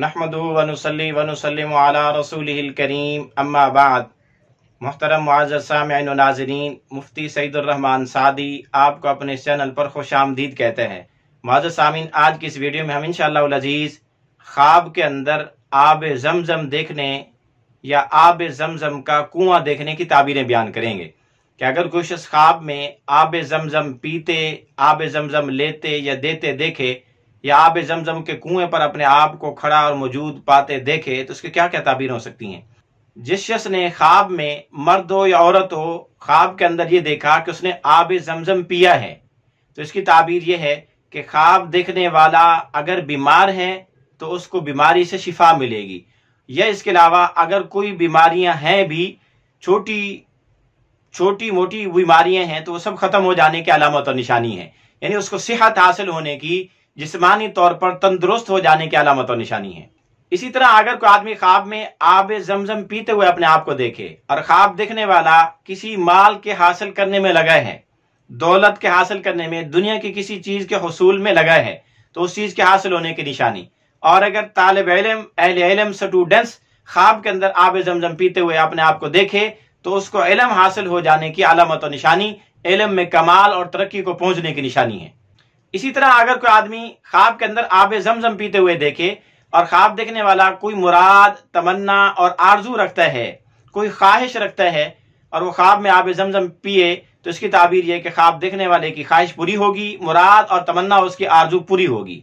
नहमद वनसली वनसलम रसूल करीम अम्माबाद मोहतरम सामिन नाजरीन मुफ्ती सईदुररहमान सादी आपको अपने चैनल पर खुश आमदीद कहते हैं माज सामिन आज की इस वीडियो में हम इन अजीज़ ख्वाब के अंदर आब जमजम देखने या आब जमजम का कुआं देखने की ताबीरें बयान करेंगे कि अगर कोई शख्स ख्वाब में आब जमजम पीते आब जमजम लेते या देते देखे या आब जमजम के कुएं पर अपने आप को खड़ा और मौजूद पाते देखे तो उसकी क्या क्या ताबीर हो सकती हैं जिस शख्स ने ख्वाब में मर्द हो या औरत हो ख्वाब के अंदर ये देखा कि उसने आब जमजम पिया है तो इसकी ताबीर यह है कि ख्वाब देखने वाला अगर बीमार है तो उसको बीमारी से शिफा मिलेगी या इसके अलावा अगर कोई बीमारियां हैं भी छोटी छोटी मोटी बीमारियां हैं तो वो सब खत्म हो जाने की अलामत और निशानी है यानी उसको सेहत हासिल होने की जिसमानी तौर पर तंदुरुस्त हो जाने की अलामत और निशानी है इसी तरह अगर कोई आदमी ख्वाब में आब जमजम पीते हुए अपने आप को देखे और ख्वाब देखने वाला किसी माल के हासिल करने में लगा है दौलत के हासिल करने में दुनिया की किसी चीज के हसूल में लगा है तो उस चीज के हासिल होने की निशानी और अगर तालब इलम अहल इलम स्टूडेंट्स ख्वाब के अंदर आब जमजम पीते हुए अपने आप को देखे तो उसको इलम हासिल हो जाने की अलामत और निशानी इलम में कमाल और तरक्की को पहुंचने की निशानी है इसी तरह अगर कोई आदमी ख्वाब के अंदर आब जमजम पीते हुए देखे और ख्वाब देखने वाला कोई मुराद तमन्ना और आरजू रखता है कोई ख्वाहिश रखता है और वो ख्वाब में आब जमजम पिए तो इसकी ताबीर यह कि ख्वाब देखने वाले की ख्वाहिश पूरी होगी मुराद और तमन्ना उसकी आरजू पूरी होगी